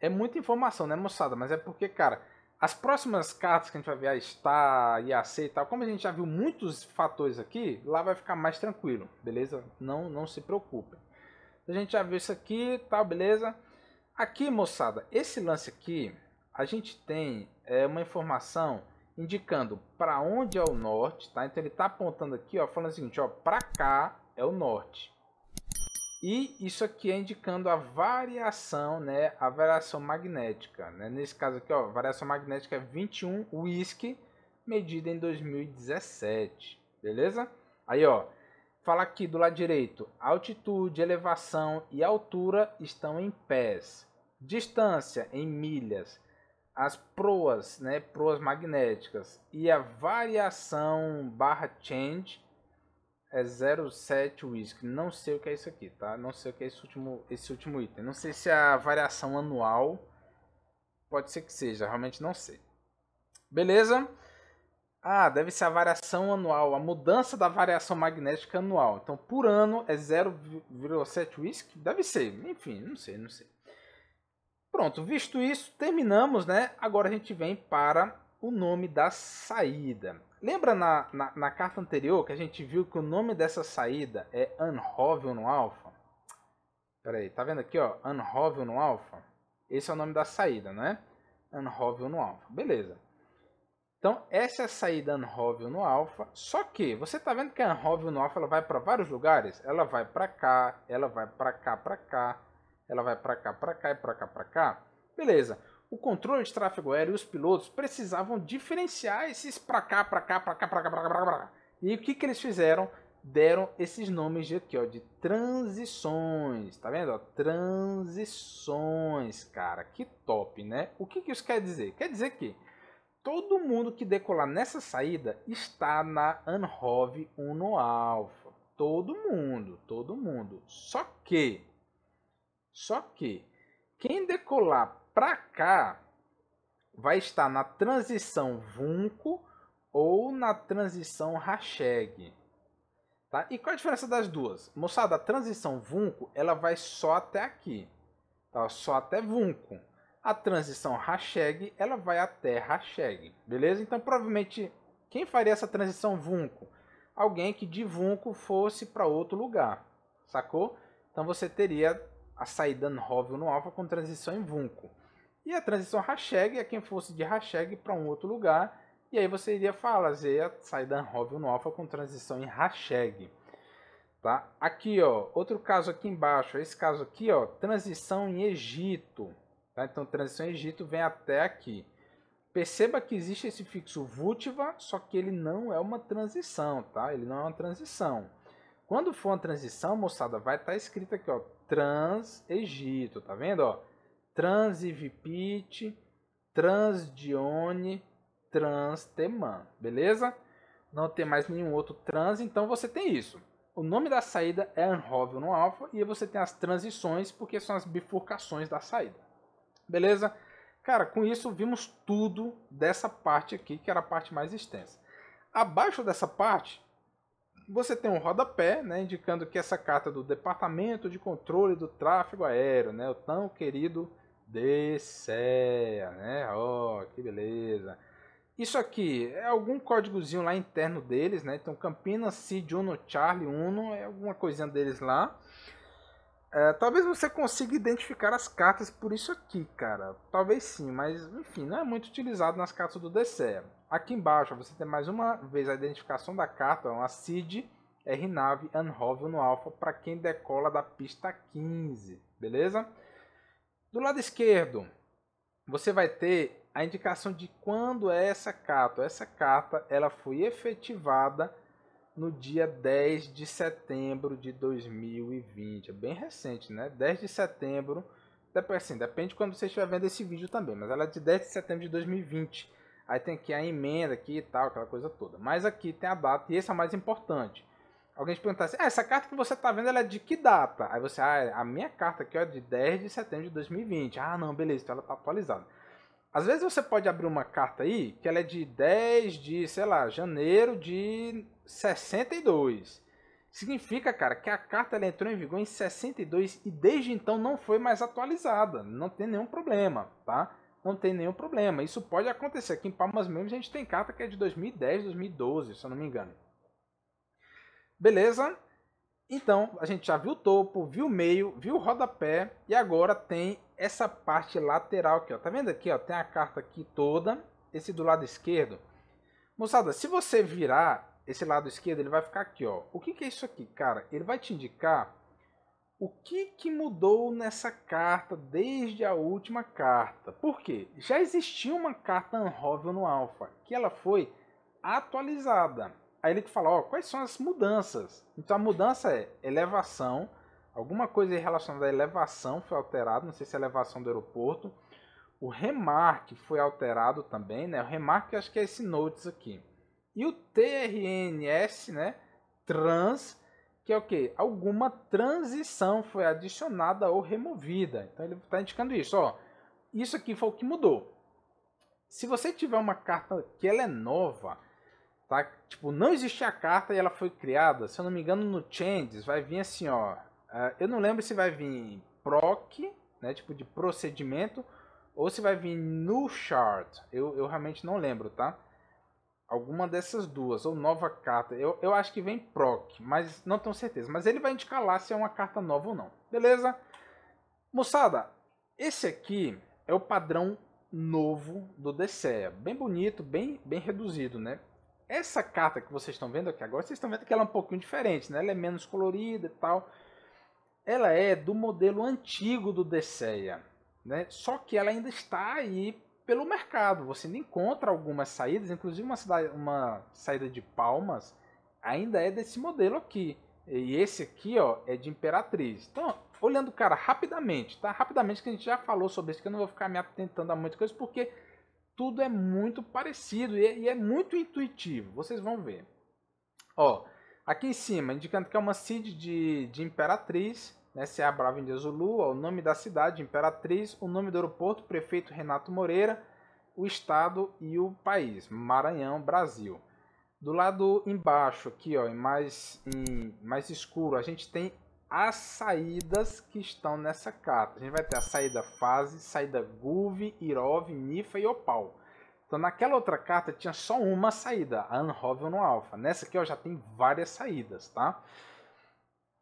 É muita informação, né, moçada? Mas é porque, cara, as próximas cartas que a gente vai ver, a a IAC e tal, como a gente já viu muitos fatores aqui, lá vai ficar mais tranquilo, beleza? Não, não se preocupem. A gente já viu isso aqui tal, beleza? Aqui, moçada, esse lance aqui, a gente tem é, uma informação indicando para onde é o norte, tá? Então ele está apontando aqui, ó, falando o seguinte, ó, para cá é o norte. E isso aqui é indicando a variação, né, a variação magnética. Né? Nesse caso aqui, ó, variação magnética é 21 whisky, medida em 2017, beleza? Aí, ó, fala aqui do lado direito, altitude, elevação e altura estão em pés. Distância em milhas, as proas, né, proas magnéticas e a variação barra change é 07 whisky. Não sei o que é isso aqui, tá? Não sei o que é esse último, esse último item. Não sei se é a variação anual. Pode ser que seja, realmente não sei. Beleza? Ah, deve ser a variação anual, a mudança da variação magnética anual. Então, por ano é 0,7 whisky? Deve ser, enfim, não sei, não sei. Pronto, visto isso, terminamos, né? Agora a gente vem para o nome da saída. Lembra na, na, na, carta anterior que a gente viu que o nome dessa saída é Unhovel no alfa? Pera aí, tá vendo aqui, ó? Unhovel no alfa? Esse é o nome da saída, né? Unhovel no alfa. Beleza. Então, essa é a saída Unhovel no alfa. Só que, você tá vendo que a Unhovel no alfa ela vai para vários lugares? Ela vai para cá, ela vai para cá, para cá, ela vai para cá, para cá e para cá, para cá. Beleza o controle de tráfego aéreo e os pilotos precisavam diferenciar esses para cá, para cá, para cá, para cá, para cá, para cá, cá. E o que, que eles fizeram? Deram esses nomes de aqui, ó, de transições, tá vendo? Ó, transições, cara, que top, né? O que, que isso quer dizer? Quer dizer que todo mundo que decolar nessa saída está na Anhove 1 Alpha. Todo mundo, todo mundo. Só que, só que, quem decolar para cá vai estar na transição Vunco ou na transição Hasheg, Tá? E qual a diferença das duas? Moçada, a transição Vunco ela vai só até aqui, tá? só até Vunco. A transição Hasheg ela vai até Hasheg, beleza? Então provavelmente quem faria essa transição Vunco? Alguém que de Vunco fosse para outro lugar, sacou? Então você teria a saída no alfa com transição em Vunco. E a transição hashtag é quem fosse de hashtag para um outro lugar. E aí você iria fazer a saída Unhovel no alfa com transição em hashtag. Tá? Aqui, ó, outro caso aqui embaixo, esse caso aqui, ó, transição em Egito. Tá? Então, transição em Egito vem até aqui. Perceba que existe esse fixo vultiva, só que ele não é uma transição, tá? Ele não é uma transição. Quando for uma transição, moçada, vai estar tá escrito aqui, ó, trans Egito, tá vendo, ó? transivipite, transdione, transteman, beleza? Não tem mais nenhum outro trans, então você tem isso. O nome da saída é anróvel no alfa e você tem as transições, porque são as bifurcações da saída. Beleza? Cara, com isso vimos tudo dessa parte aqui, que era a parte mais extensa. Abaixo dessa parte, você tem um rodapé, né, indicando que essa carta é do Departamento de Controle do Tráfego Aéreo, né, o tão querido DCEA, né? Ó, oh, que beleza. Isso aqui é algum códigozinho lá interno deles, né? Então Campinas, Cid, Uno, Charlie, Uno, é alguma coisinha deles lá. É, talvez você consiga identificar as cartas por isso aqui, cara. Talvez sim, mas enfim, não é muito utilizado nas cartas do DCEA. Aqui embaixo você tem mais uma vez a identificação da carta, uma CID, R-Nave, Anhove no Alpha, para quem decola da pista 15, beleza? Do lado esquerdo, você vai ter a indicação de quando é essa carta. Essa carta ela foi efetivada no dia 10 de setembro de 2020. É bem recente, né? 10 de setembro. Assim, depende de quando você estiver vendo esse vídeo também, mas ela é de 10 de setembro de 2020. Aí tem aqui a emenda aqui e tal, aquela coisa toda. Mas aqui tem a data e esse é o mais importante alguém te perguntasse, assim, ah, essa carta que você tá vendo, ela é de que data? Aí você, ah, a minha carta aqui é de 10 de setembro de 2020. Ah, não, beleza, então ela tá atualizada. Às vezes você pode abrir uma carta aí que ela é de 10 de, sei lá, janeiro de 62. Significa, cara, que a carta ela entrou em vigor em 62 e desde então não foi mais atualizada. Não tem nenhum problema, tá? Não tem nenhum problema. Isso pode acontecer. Aqui em Palmas mesmo a gente tem carta que é de 2010, 2012, se eu não me engano. Beleza? Então, a gente já viu o topo, viu o meio, viu o rodapé e agora tem essa parte lateral aqui, ó. Tá vendo aqui, ó? Tem a carta aqui toda, esse do lado esquerdo. Moçada, se você virar esse lado esquerdo, ele vai ficar aqui, ó. O que, que é isso aqui, cara? Ele vai te indicar o que, que mudou nessa carta desde a última carta. Por quê? Já existia uma carta Unhovel no Alpha, que ela foi atualizada. Aí ele te fala, ó, quais são as mudanças? Então a mudança é elevação, alguma coisa relacionada à elevação foi alterada, não sei se é elevação do aeroporto. O remark foi alterado também, né? O remark acho que é esse notes aqui. E o TRNS, né? Trans, que é o que? Alguma transição foi adicionada ou removida. Então ele está indicando isso, ó. Isso aqui foi o que mudou. Se você tiver uma carta que ela é nova, Tá? Tipo, não existia a carta e ela foi criada, se eu não me engano, no Changes vai vir assim, ó. É, eu não lembro se vai vir PROC, né? Tipo, de procedimento, ou se vai vir New Shard. Eu, eu realmente não lembro, tá? Alguma dessas duas, ou nova carta. Eu, eu acho que vem PROC, mas não tenho certeza. Mas ele vai indicar lá se é uma carta nova ou não. Beleza? Moçada, esse aqui é o padrão novo do DCEA. Bem bonito, bem, bem reduzido, né? Essa carta que vocês estão vendo aqui agora, vocês estão vendo que ela é um pouquinho diferente, né? Ela é menos colorida e tal. Ela é do modelo antigo do Deceia, né? Só que ela ainda está aí pelo mercado. Você ainda encontra algumas saídas, inclusive uma, cidade, uma saída de Palmas ainda é desse modelo aqui. E esse aqui, ó, é de Imperatriz. Então, olhando, o cara, rapidamente, tá? Rapidamente que a gente já falou sobre isso, que eu não vou ficar me atentando a muita coisa, porque tudo é muito parecido é, e é muito intuitivo. Vocês vão ver. Ó, aqui em cima, indicando que é uma seed de, de Imperatriz, né? Se é a Brava Índia Zulu, ó, o nome da cidade, Imperatriz, o nome do aeroporto, prefeito Renato Moreira, o estado e o país, Maranhão, Brasil. Do lado embaixo, aqui ó, em mais, em mais escuro, a gente tem as saídas que estão nessa carta. A gente vai ter a saída fase, saída Guve, Irov, Nifa e Opal. Então naquela outra carta tinha só uma saída, a Unhovel no Alpha. Nessa aqui ó, já tem várias saídas, tá?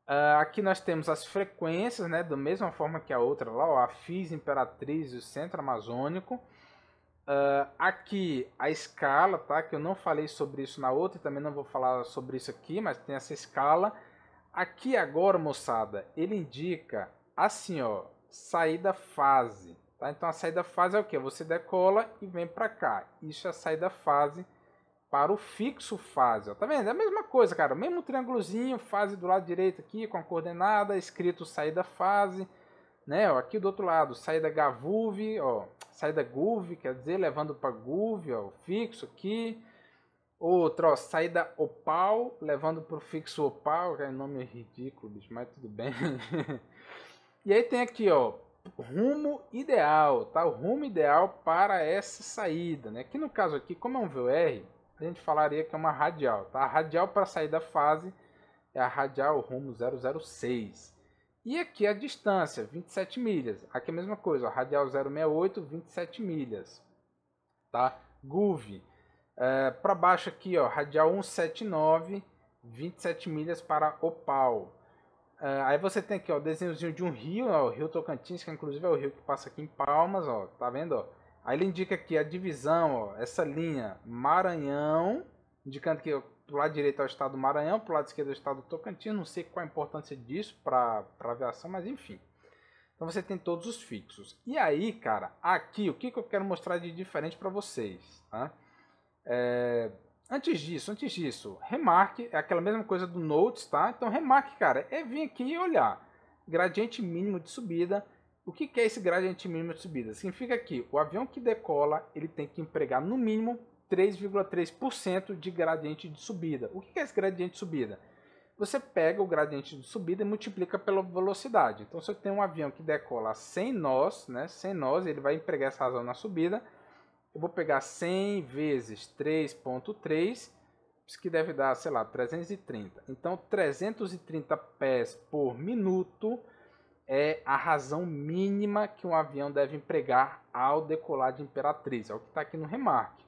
Uh, aqui nós temos as frequências, né? Da mesma forma que a outra lá, ó, a FIS, Imperatriz e o Centro Amazônico. Uh, aqui a escala, tá? Que eu não falei sobre isso na outra e também não vou falar sobre isso aqui, mas tem essa escala Aqui agora, moçada, ele indica assim, ó, saída fase. Tá? Então a saída fase é o que? Você decola e vem para cá. Isso é a saída fase para o fixo fase. Ó. Tá vendo? É a mesma coisa, cara. O mesmo triângulozinho, fase do lado direito aqui, com a coordenada, escrito saída fase. Né? Ó, aqui do outro lado, saída gavuve, ó, saída guve, quer dizer, levando para guve, ó, fixo aqui. Outro, troço, saída opal, levando o fixo opal, que é nome ridículo, bicho, mas tudo bem. e aí tem aqui, ó, rumo ideal, tá? O rumo ideal para essa saída, né? Que no caso aqui, como é um VR, a gente falaria que é uma radial, tá? A radial para sair da fase é a radial rumo 006. E aqui a distância, 27 milhas. Aqui é a mesma coisa, ó, radial 068, 27 milhas, tá? Groove é, para baixo aqui, ó, radial 179, 27 milhas para Opal. É, aí você tem aqui, ó, desenhozinho de um rio, ó, o Rio Tocantins, que inclusive é o rio que passa aqui em Palmas, ó, tá vendo, ó? Aí ele indica aqui a divisão, ó, essa linha Maranhão, indicando que do lado direito é o estado do Maranhão, pro lado esquerdo é o estado do Tocantins, não sei qual a importância disso para a aviação, mas enfim. Então você tem todos os fixos. E aí, cara, aqui o que, que eu quero mostrar de diferente para vocês, tá? É, antes disso, antes disso, remarque é aquela mesma coisa do Notes, tá? Então remarque, cara, é vir aqui e olhar. Gradiente mínimo de subida. O que, é esse gradiente mínimo de subida? Significa que o avião que decola, ele tem que empregar no mínimo 3,3% de gradiente de subida. O que é esse gradiente de subida? Você pega o gradiente de subida e multiplica pela velocidade. Então, se eu tenho um avião que decola 100 nós, né, 100 nós, ele vai empregar essa razão na subida, eu vou pegar 100 vezes 3.3, isso que deve dar, sei lá, 330. Então, 330 pés por minuto é a razão mínima que um avião deve empregar ao decolar de Imperatriz. É o que está aqui no remarque.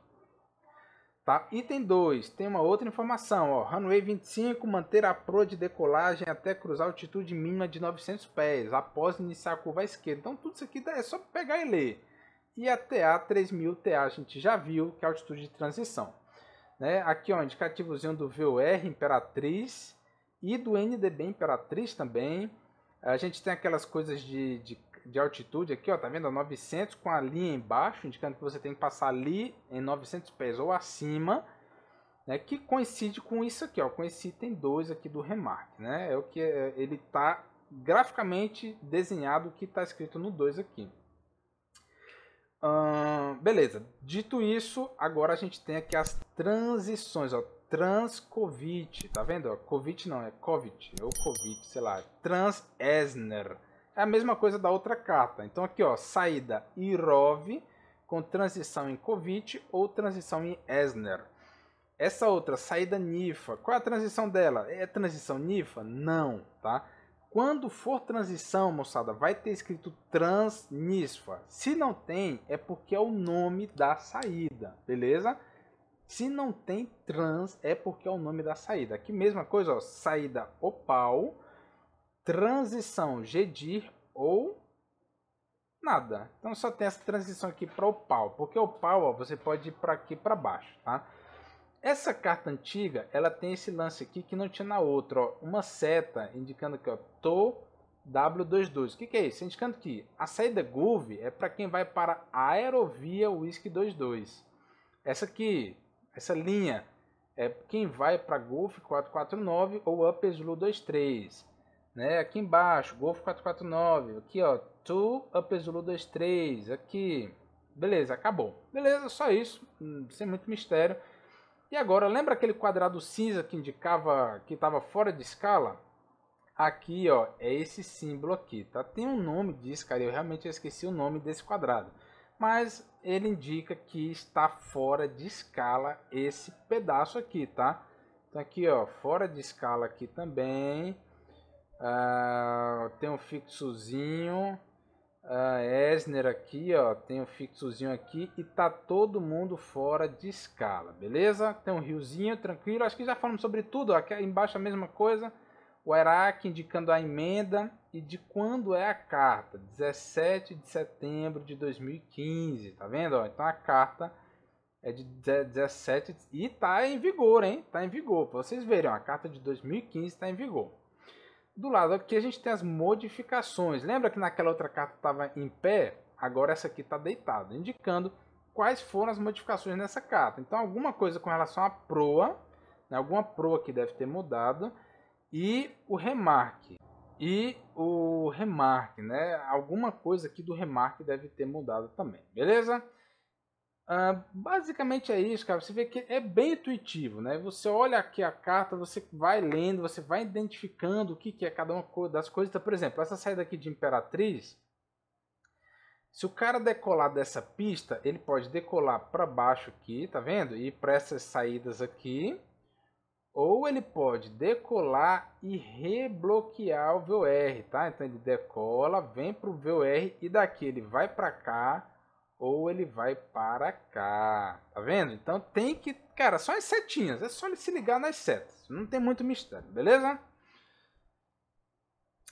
Tá? Item 2, tem uma outra informação. Ó, runway 25, manter a proa de decolagem até cruzar altitude mínima de 900 pés, após iniciar a curva esquerda. Então tudo isso aqui é só pegar e ler. E a TA3000 TA a gente já viu, que é a altitude de transição. Né? Aqui ó, indicativozinho do VOR Imperatriz e do NDB Imperatriz também. A gente tem aquelas coisas de, de, de altitude aqui, ó, tá vendo? 900 com a linha embaixo, indicando que você tem que passar ali em 900 pés ou acima, né? que coincide com isso aqui, ó, com esse item 2 aqui do remark. Né? É o que é, ele tá graficamente desenhado o que está escrito no 2 aqui beleza. Dito isso, agora a gente tem aqui as transições, ó. Trans-Covid, tá vendo? Ó, Covid não, é Covid, é ou Covid, sei lá. É Trans-Esner. É a mesma coisa da outra carta. Então aqui, ó, saída IROV com transição em Covid ou transição em Esner. Essa outra, saída NIFA. Qual é a transição dela? É transição NIFA? Não, tá? Quando for transição, moçada, vai ter escrito trans Se não tem, é porque é o nome da saída, beleza? Se não tem trans, é porque é o nome da saída. Aqui mesma coisa, ó, saída opal, transição gedir ou nada. Então só tem essa transição aqui para opal, porque opal ó, você pode ir para aqui para baixo, tá? Essa carta antiga, ela tem esse lance aqui que não tinha na outra, ó, uma seta indicando que ó, tô W22. O que, que é isso? Indicando que a saída Groove é para quem vai para a Aerovia Whisky 22. Essa aqui, essa linha, é quem vai para Golf 449 ou Upper Zulu 23. Né? Aqui embaixo, Golf 449, aqui ó, To Upper Zulu 23, aqui. Beleza, acabou. Beleza, só isso, hum, sem muito mistério. E agora, lembra aquele quadrado cinza que indicava que estava fora de escala? Aqui, ó, é esse símbolo aqui, tá? Tem um nome disso, cara, eu realmente esqueci o nome desse quadrado. Mas ele indica que está fora de escala esse pedaço aqui, tá? Então aqui, ó, fora de escala aqui também. Uh, tem um fixozinho a Esner aqui, ó, tem o um fixozinho aqui e tá todo mundo fora de escala, beleza? Tem um riozinho tranquilo, acho que já falamos sobre tudo, ó, aqui embaixo a mesma coisa, o ERAC indicando a emenda e de quando é a carta, 17 de setembro de 2015, tá vendo? Ó, então a carta é de 17 e tá em vigor, hein? Tá em vigor, pra vocês verem, ó, a carta de 2015 tá em vigor. Do lado aqui a gente tem as modificações. Lembra que naquela outra carta estava em pé? Agora essa aqui está deitada, indicando quais foram as modificações nessa carta. Então alguma coisa com relação à proa, né? alguma proa que deve ter mudado, e o remarque. E o remarque, né? Alguma coisa aqui do remarque deve ter mudado também, beleza? Ah, basicamente é isso, cara. Você vê que é bem intuitivo, né? Você olha aqui a carta, você vai lendo, você vai identificando o que, que é cada uma das coisas. Então, por exemplo, essa saída aqui de Imperatriz, se o cara decolar dessa pista, ele pode decolar para baixo aqui, tá vendo? E para essas saídas aqui. Ou ele pode decolar e rebloquear o VOR, tá? Então ele decola, vem para o VOR e daqui ele vai para cá, ou ele vai para cá. Tá vendo? Então tem que. Cara, só as setinhas. É só ele se ligar nas setas. Não tem muito mistério, beleza?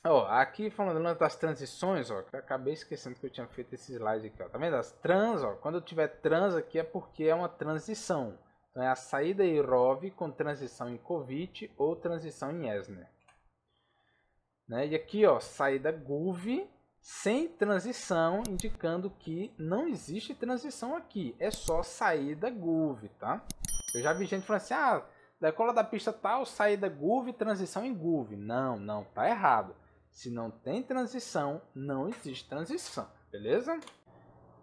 Ó, aqui falando das transições, ó, acabei esquecendo que eu tinha feito esse slide aqui, ó. Tá vendo? As trans, ó, quando eu tiver trans aqui é porque é uma transição. Então é a saída em ROV com transição em COVID ou transição em ESNER. Né? E aqui, ó, saída GUV sem transição, indicando que não existe transição aqui, é só saída GUV, tá? Eu já vi gente falando assim, ah, decola da pista tal, saída GUV, transição em GUV. Não, não, tá errado. Se não tem transição, não existe transição, beleza?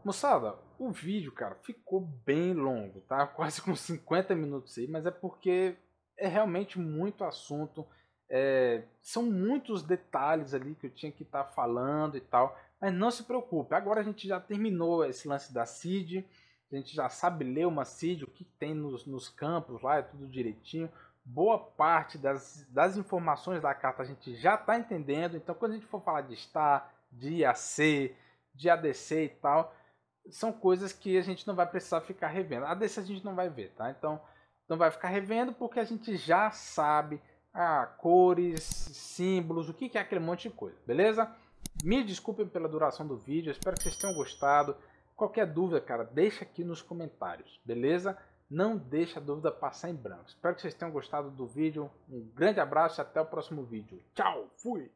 Moçada, o vídeo, cara, ficou bem longo, tá? Quase com 50 minutos aí, mas é porque é realmente muito assunto, é, são muitos detalhes ali que eu tinha que estar tá falando e tal, mas não se preocupe, agora a gente já terminou esse lance da CID, a gente já sabe ler uma CID, o que tem nos, nos campos lá, é tudo direitinho. Boa parte das, das informações da carta a gente já está entendendo, então quando a gente for falar de estar, de IAC, de ADC e tal, são coisas que a gente não vai precisar ficar revendo. ADC a gente não vai ver, tá? Então não vai ficar revendo porque a gente já sabe a ah, cores, símbolos, o que é aquele monte de coisa, beleza? Me desculpem pela duração do vídeo, espero que vocês tenham gostado. Qualquer dúvida, cara, deixa aqui nos comentários, beleza? Não deixa a dúvida passar em branco. Espero que vocês tenham gostado do vídeo. Um grande abraço e até o próximo vídeo. Tchau, fui!